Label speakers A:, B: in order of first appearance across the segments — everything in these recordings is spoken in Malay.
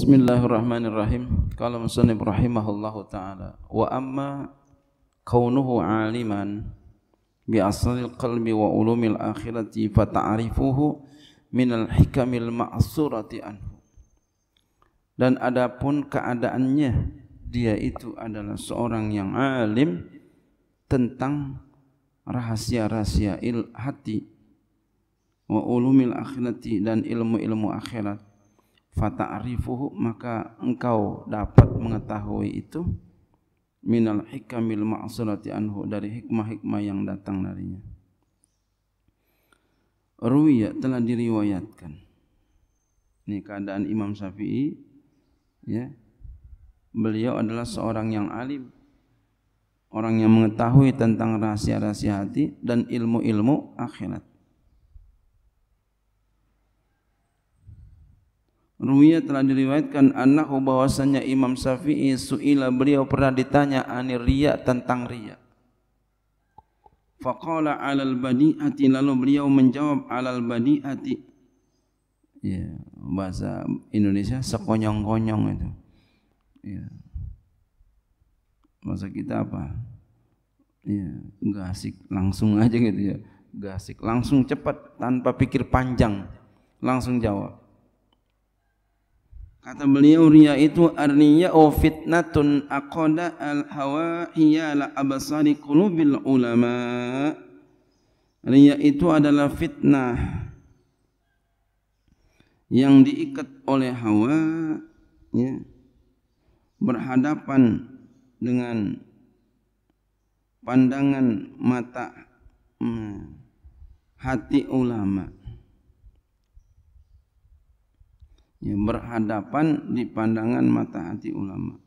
A: Bismillahirrahmanirrahim. Qala Musannif rahimahullahu taala wa amma kaunuhu aliman bi asri qalbi wa ulumil akhirati fa ta'rifuhu min al hikamil ma'surati anhu. Dan adapun keadaannya dia itu adalah seorang yang alim tentang rahasia-rahasia il hati wa ulumil akhirati dan ilmu-ilmu akhirat fata'rifuhu maka engkau dapat mengetahui itu minal hikamil ma'asulati anhu dari hikmah-hikmah yang datang darinya ruwiya telah diriwayatkan ini keadaan Imam Syafi'i ya beliau adalah seorang yang alim orang yang mengetahui tentang rahasia-rahasia hati dan ilmu-ilmu akhirat Ruwiya telah diriwayatkan annahu bahwasanya Imam Syafi'i suila beliau pernah ditanya anir riya tentang riya. Faqala 'alal badi'ati lalu beliau menjawab 'alal badi'ati. Ya, bahasa Indonesia sekonyong-konyong itu. Ya. Bahasa kita apa? Ya, gasik langsung aja gitu ya. Gasik langsung cepat tanpa pikir panjang. Langsung jawab. Kata beliau ria itu arnia o oh, fitnatun aqada al hawa hiya la abasari qulubil ulama. Ria itu adalah fitnah yang diikat oleh hawa ya, berhadapan dengan pandangan mata hmm, hati ulama' ya, berhadapan di pandangan mata hati ulama.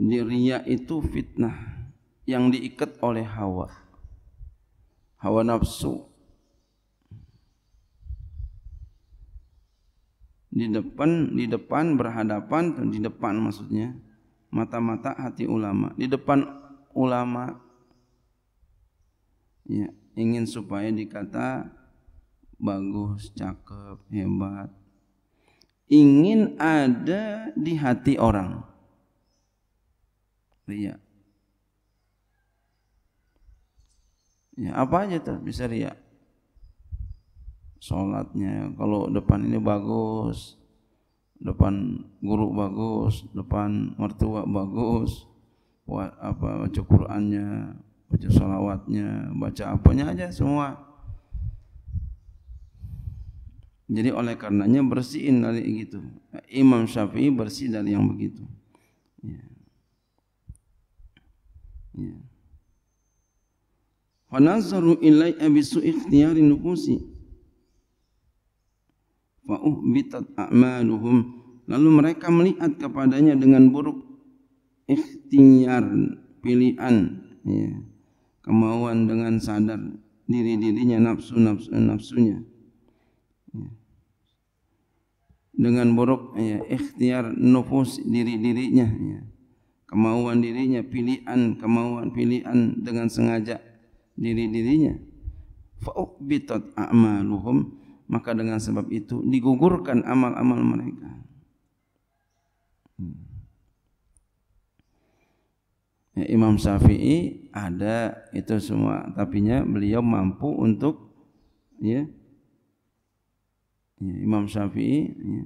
A: Jadi itu fitnah yang diikat oleh hawa. Hawa nafsu. Di depan di depan berhadapan di depan maksudnya mata-mata hati ulama, di depan ulama ya ingin supaya dikata bagus, cakep, hebat. Ingin ada di hati orang. Ria. Ya, apa aja tuh bisa ria. Sholatnya, kalau depan ini bagus, depan guru bagus, depan mertua bagus, apa baca Qur'annya, baca salawatnya, baca apanya aja semua Jadi oleh karenanya bersihin dari itu. Imam Syafi'i bersih dari yang begitu. Ya. Ya. Fanazaru ilai abisu ikhtiyari nufusi. Fa'uh bitat a'maluhum. Lalu mereka melihat kepadanya dengan buruk ikhtiar pilihan. Ya. Kemauan dengan sadar diri-dirinya nafsu-nafsunya. Nafsu, dengan buruk ya, ikhtiar nufus diri-dirinya ya. kemauan dirinya pilihan kemauan pilihan dengan sengaja diri-dirinya fa'ubitat a'maluhum maka dengan sebab itu digugurkan amal-amal mereka hmm. ya, Imam Syafi'i ada itu semua tapinya beliau mampu untuk ya, ya, Imam Syafi'i ya.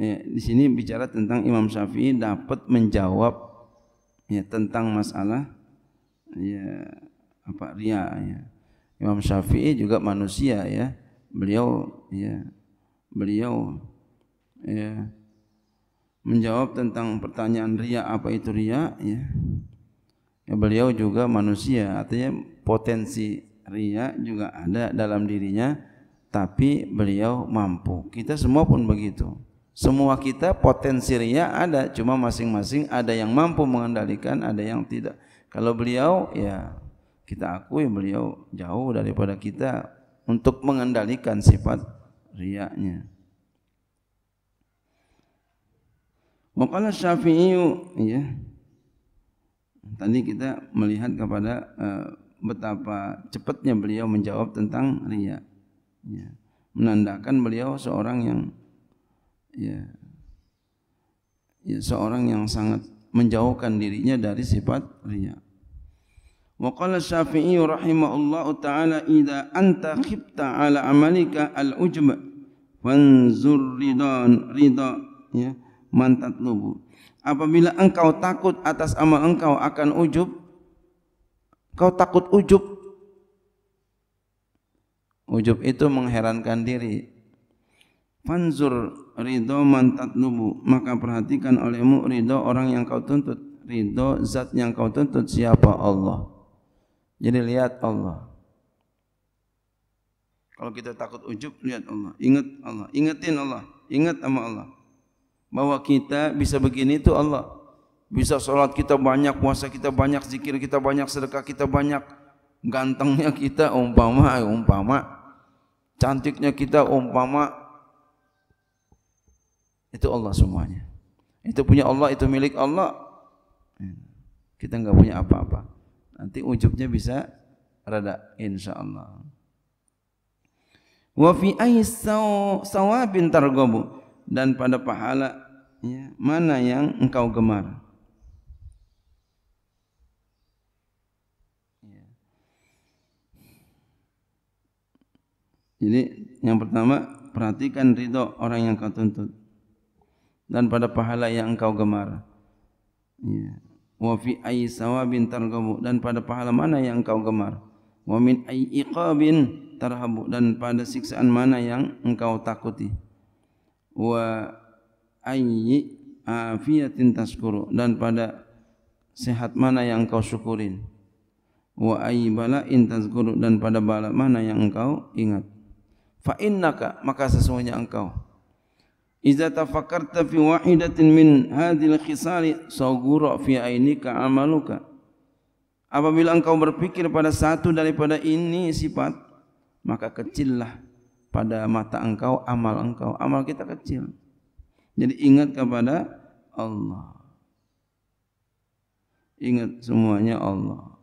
A: ya, di sini bicara tentang Imam Syafi'i dapat menjawab ya, tentang masalah ya, apa ria ya. Imam Syafi'i juga manusia ya beliau ya beliau ya menjawab tentang pertanyaan ria apa itu ria ya ya beliau juga manusia artinya potensi ria juga ada dalam dirinya tapi beliau mampu. Kita semua pun begitu. Semua kita potensi riya ada, cuma masing-masing ada yang mampu mengendalikan, ada yang tidak. Kalau beliau ya kita akui beliau jauh daripada kita untuk mengendalikan sifat riaknya. Maqala Syafi'i ya. Tadi kita melihat kepada uh, betapa cepatnya beliau menjawab tentang riak ya, menandakan beliau seorang yang ya, ya, seorang yang sangat menjauhkan dirinya dari sifat riya. Wa qala Syafi'i rahimahullah taala idza anta khifta ala amalika al-ujm fanzur ridan rida ya mantat lubu. Apabila engkau takut atas amal engkau akan ujub kau takut ujub ujub itu mengherankan diri fanzur ridho mantat tatlubu maka perhatikan olehmu ridho orang yang kau tuntut ridho zat yang kau tuntut siapa Allah jadi lihat Allah kalau kita takut ujub lihat Allah ingat Allah Ingatin Allah ingat sama Allah bahwa kita bisa begini itu Allah bisa solat kita banyak puasa kita banyak zikir kita banyak sedekah kita banyak gantengnya kita umpama umpama cantiknya kita umpama itu Allah semuanya. Itu punya Allah, itu milik Allah. Hmm. Kita enggak punya apa-apa. Nanti ujubnya bisa rada insyaallah. Wa fi ay sawabin targabu dan pada pahala mana yang engkau gemar? Jadi yang pertama perhatikan ridho orang yang kau tuntut dan pada pahala yang engkau gemar. Ya. Wa fi ayi sawabin targabu dan pada pahala mana yang engkau gemar. Wa min ayi iqabin tarhabu dan pada siksaan mana yang engkau takuti. Wa ayi afiyatin tashkuru dan pada sehat mana yang engkau syukurin. Wa ayi bala'in tashkuru dan pada bala mana yang engkau ingat fa innaka maka sesungguhnya engkau Iza tafakarta fi wahidatin min hadil khisali sawgura fi ainika amaluka. Apabila engkau berpikir pada satu daripada ini sifat, maka kecillah pada mata engkau amal engkau. Amal kita kecil. Jadi ingat kepada Allah. Ingat semuanya Allah.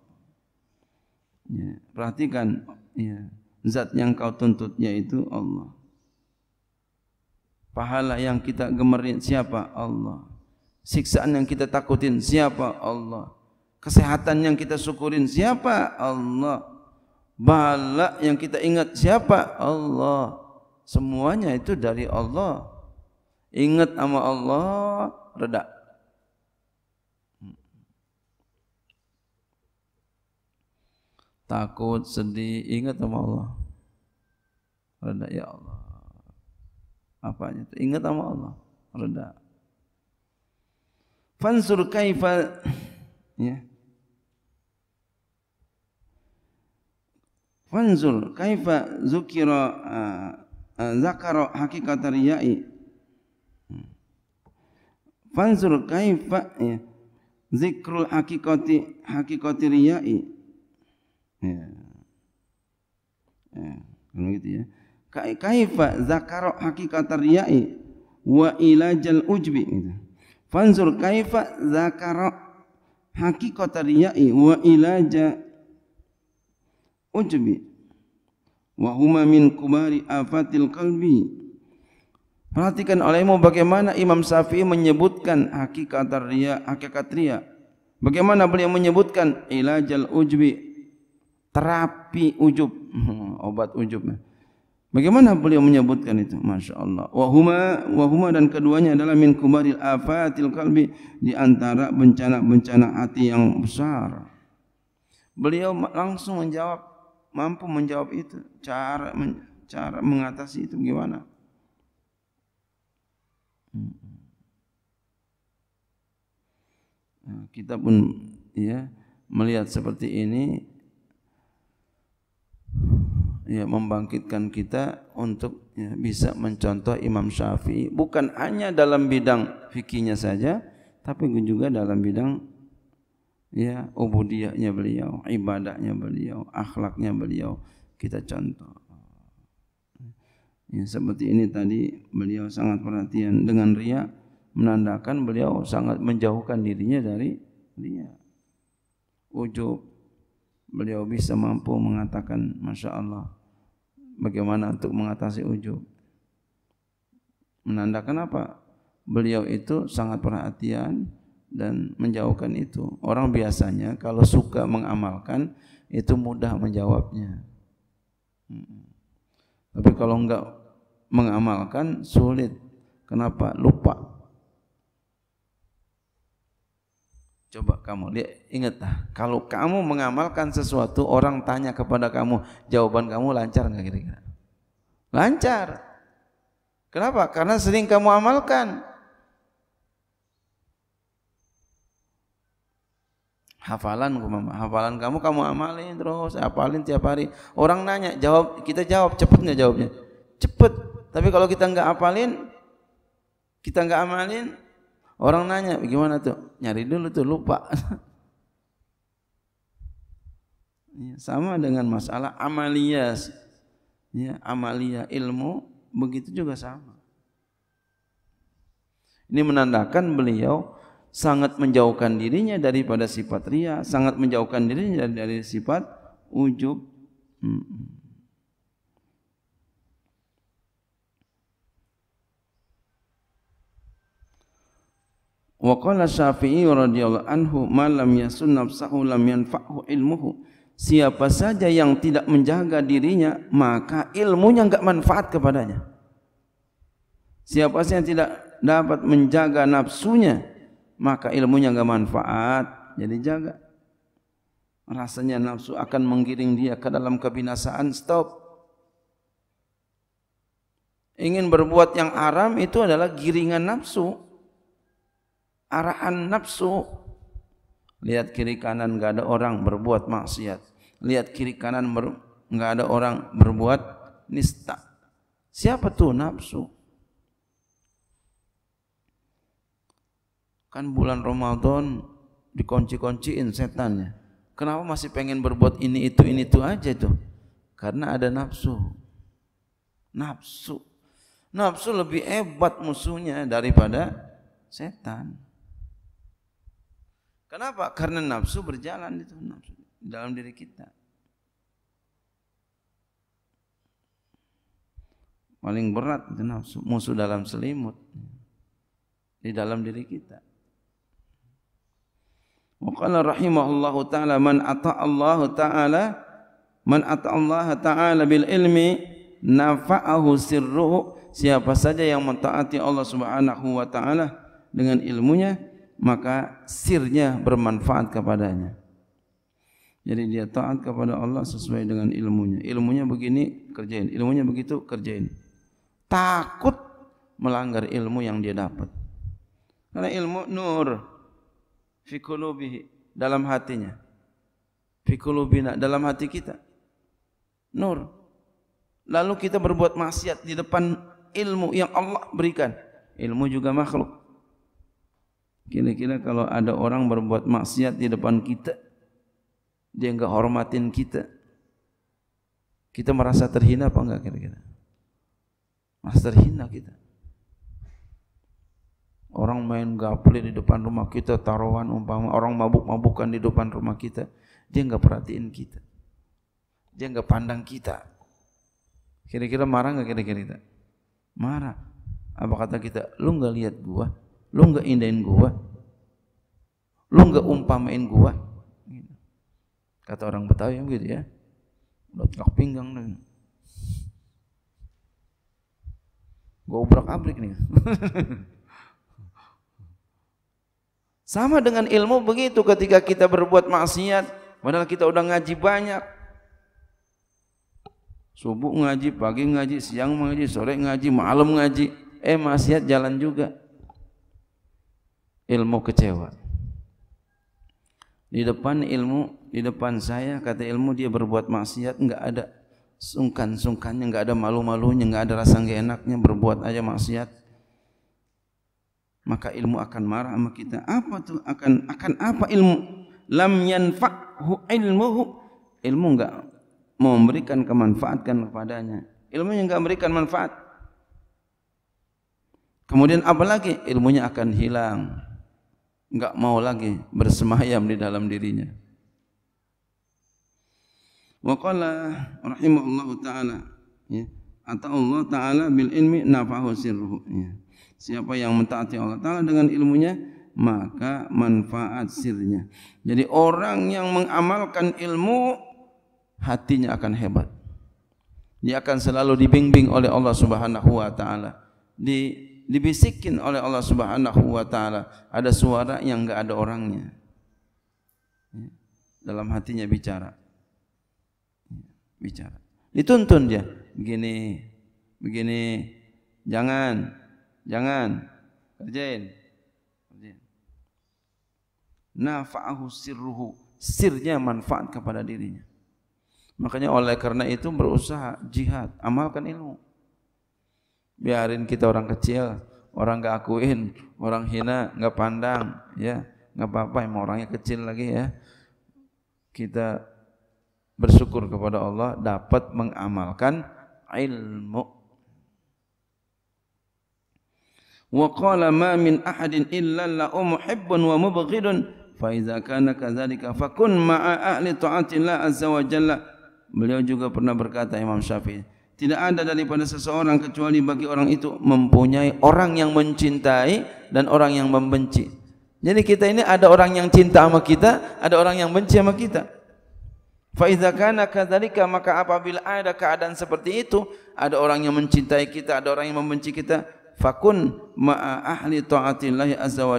A: Ya, perhatikan. Ya zat yang kau tuntutnya itu Allah. Pahala yang kita gemerit siapa? Allah. Siksaan yang kita takutin siapa? Allah. Kesehatan yang kita syukurin siapa? Allah. Bala yang kita ingat siapa? Allah. Semuanya itu dari Allah. Ingat sama Allah, redak. takut, sedih, ingat sama Allah. Reda ya Allah. Apanya itu? Ingat sama Allah. Reda. Fansur kaifa ya. Fansur kaifa zukira uh, zakara hakikat riya'i. Fansur kaifa ya. Zikrul hakikati hakikati riya'i. Ya. Ya. gitu ya. Ka kaifa zakara hakikat riya'i wa ilajal ujbi gitu. Fanzur kaifa zakara hakikat riya'i wa ilaja ujbi wa min kubari afatil kalbi. Perhatikan olehmu bagaimana Imam Syafi'i menyebutkan hakikat riya, hakikat riya. Bagaimana beliau menyebutkan ilajal ujbi terapi ujub obat ujubnya bagaimana beliau menyebutkan itu Masya Allah wahuma, wahuma dan keduanya adalah min kubaril afatil kalbi diantara bencana-bencana hati yang besar beliau langsung menjawab mampu menjawab itu cara cara mengatasi itu gimana? Hmm. kita pun ya melihat seperti ini ya, membangkitkan kita untuk ya, bisa mencontoh Imam Syafi'i bukan hanya dalam bidang fikihnya saja tapi juga dalam bidang ya ubudiyahnya beliau ibadahnya beliau akhlaknya beliau kita contoh ya, seperti ini tadi beliau sangat perhatian dengan ria menandakan beliau sangat menjauhkan dirinya dari ria ujub beliau bisa mampu mengatakan masya Allah bagaimana untuk mengatasi ujub. Menandakan apa? Beliau itu sangat perhatian dan menjauhkan itu. Orang biasanya kalau suka mengamalkan itu mudah menjawabnya. Tapi kalau enggak mengamalkan sulit. Kenapa? Lupa. Coba kamu lihat, ingat lah, kalau kamu mengamalkan sesuatu, orang tanya kepada kamu, jawaban kamu lancar nggak kira-kira? Lancar. Kenapa? Karena sering kamu amalkan. Hafalan, hafalan kamu kamu amalin terus, hafalin tiap hari. Orang nanya, jawab kita jawab cepet nggak jawabnya? Cepet. Tapi kalau kita nggak hafalin, kita nggak amalin, Orang nanya, gimana tuh? Nyari dulu tuh, lupa. Ya, sama dengan masalah amalia. Ya, amalia ilmu begitu juga sama. Ini menandakan beliau sangat menjauhkan dirinya daripada sifat ria, sangat menjauhkan dirinya dari sifat ujub. Hmm. Wa qala Syafi'i radhiyallahu anhu malam yasun nafsahu lam yanfa'hu ilmuhu. Siapa saja yang tidak menjaga dirinya, maka ilmunya enggak manfaat kepadanya. Siapa saja yang tidak dapat menjaga nafsunya, maka ilmunya enggak manfaat. Jadi jaga. Rasanya nafsu akan menggiring dia ke dalam kebinasaan. Stop. Ingin berbuat yang aram itu adalah giringan nafsu arahan nafsu lihat kiri kanan enggak ada orang berbuat maksiat lihat kiri kanan ber, enggak ada orang berbuat nista siapa tuh nafsu kan bulan Ramadan dikunci-kunciin setannya kenapa masih pengen berbuat ini itu ini itu aja tuh karena ada nafsu nafsu nafsu lebih hebat musuhnya daripada setan Kenapa? Karena nafsu berjalan itu nafsu dalam diri kita. Paling berat itu nafsu musuh dalam selimut di dalam diri kita. Wakala rahimahullah taala man ata Allah taala man ata Allah taala bil ilmi nafa'ahu sirruhu siapa saja yang mentaati Allah Subhanahu wa taala dengan ilmunya maka sirnya bermanfaat kepadanya. Jadi dia taat kepada Allah sesuai dengan ilmunya. Ilmunya begini, kerjain. Ilmunya begitu, kerjain. Takut melanggar ilmu yang dia dapat. Karena ilmu nur fi dalam hatinya. Fi dalam hati kita. Nur. Lalu kita berbuat maksiat di depan ilmu yang Allah berikan. Ilmu juga makhluk. Kira-kira kalau ada orang berbuat maksiat di depan kita, dia enggak hormatin kita. Kita merasa terhina apa enggak kira-kira? Mas terhina kita. Orang main gaple di depan rumah kita, taruhan umpama, orang mabuk-mabukan di depan rumah kita, dia enggak perhatiin kita. Dia enggak pandang kita. Kira-kira marah enggak kira-kira kita? Marah. Apa kata kita, lu enggak lihat gua? Lu enggak indahin gua. Lu enggak umpamain gua. Kata orang Betawi gitu ya. Lu tengok pinggang nih. Gua obrak abrik nih. Sama dengan ilmu begitu ketika kita berbuat maksiat, padahal kita udah ngaji banyak, Subuh ngaji, pagi ngaji, siang ngaji, sore ngaji, malam ngaji. Eh maksiat jalan juga ilmu kecewa. Di depan ilmu, di depan saya kata ilmu dia berbuat maksiat, enggak ada sungkan-sungkannya, enggak ada malu-malunya, enggak ada rasa enggak enaknya berbuat aja maksiat. Maka ilmu akan marah sama kita. Apa tu akan akan apa ilmu? Lam yanfa'hu ilmuhu. Ilmu enggak memberikan kemanfaatan kepadanya. Ilmu yang enggak memberikan manfaat. Kemudian apalagi ilmunya akan hilang enggak mau lagi bersemayam di dalam dirinya. Wa qala rahimahullahu taala ya atau Allah taala bil ilmi nafahu sirruhu ya. Siapa yang mentaati Allah taala dengan ilmunya maka manfaat sirnya. Jadi orang yang mengamalkan ilmu hatinya akan hebat. Dia akan selalu dibimbing oleh Allah Subhanahu wa taala. Di dibisikin oleh Allah Subhanahu wa taala ada suara yang enggak ada orangnya ya. dalam hatinya bicara bicara dituntun dia begini begini jangan jangan kerjain kerjain nafa'ahu sirruhu sirnya manfaat kepada dirinya makanya oleh karena itu berusaha jihad amalkan ilmu biarin kita orang kecil, orang enggak akuin, orang hina, enggak pandang, ya. Enggak apa-apa emang orangnya kecil lagi ya. Kita bersyukur kepada Allah dapat mengamalkan ilmu. Wa qala ma min ahadin illa la umuhibbun wa mubghidun fa idza kana kadzalika fakun ma'a ahli ta'atillah azza wa jalla. Beliau juga pernah berkata Imam Syafi'i, tidak ada daripada seseorang kecuali bagi orang itu mempunyai orang yang mencintai dan orang yang membenci. Jadi kita ini ada orang yang cinta sama kita, ada orang yang benci sama kita. Fa idza kana kadzalika maka apabila ada keadaan seperti itu, ada orang yang mencintai kita, ada orang yang membenci kita, fakun ma'a ahli ta'atillah azza wa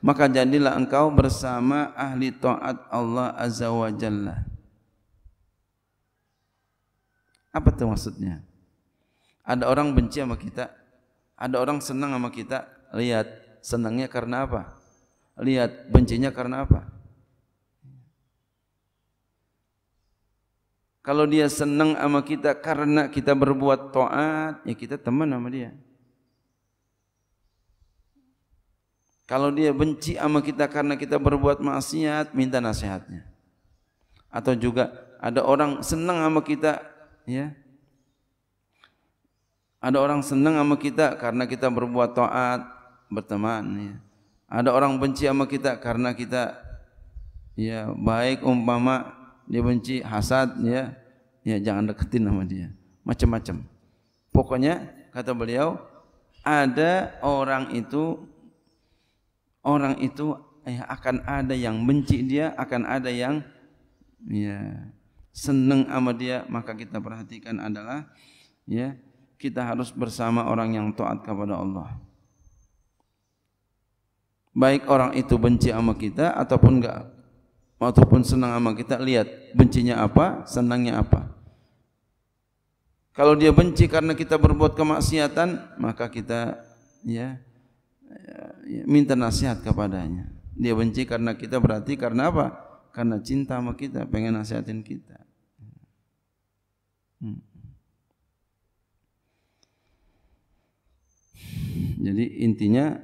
A: maka jadilah engkau bersama ahli ta'at Allah azza wa apa itu maksudnya? Ada orang benci sama kita, ada orang senang sama kita. Lihat senangnya karena apa? Lihat bencinya karena apa? Kalau dia senang sama kita karena kita berbuat taat, ya kita teman sama dia. Kalau dia benci sama kita karena kita berbuat maksiat, minta nasihatnya. Atau juga ada orang senang sama kita ya. Ada orang senang sama kita karena kita berbuat taat, berteman ya. Ada orang benci sama kita karena kita ya baik umpama dia benci hasad ya. Ya jangan deketin sama dia. Macam-macam. Pokoknya kata beliau ada orang itu orang itu eh, akan ada yang benci dia, akan ada yang ya senang sama dia maka kita perhatikan adalah ya kita harus bersama orang yang taat kepada Allah baik orang itu benci sama kita ataupun enggak ataupun senang sama kita lihat bencinya apa senangnya apa kalau dia benci karena kita berbuat kemaksiatan maka kita ya, ya minta nasihat kepadanya dia benci karena kita berarti karena apa karena cinta sama kita pengen nasihatin kita Hmm. Jadi intinya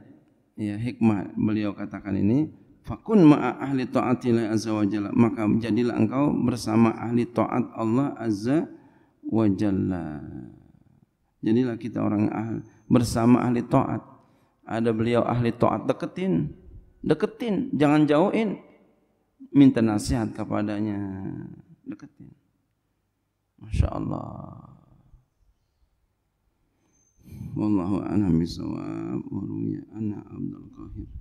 A: ya hikmah beliau katakan ini fakun ma'a ahli taatillah azza wajalla maka jadilah engkau bersama ahli taat Allah azza wajalla. Jadilah kita orang ahli, bersama ahli taat. Ada beliau ahli taat deketin, deketin, jangan jauhin. Minta nasihat kepadanya, deketin. ما شاء الله والله أعلم بالصواب وروي أن عبد القاهر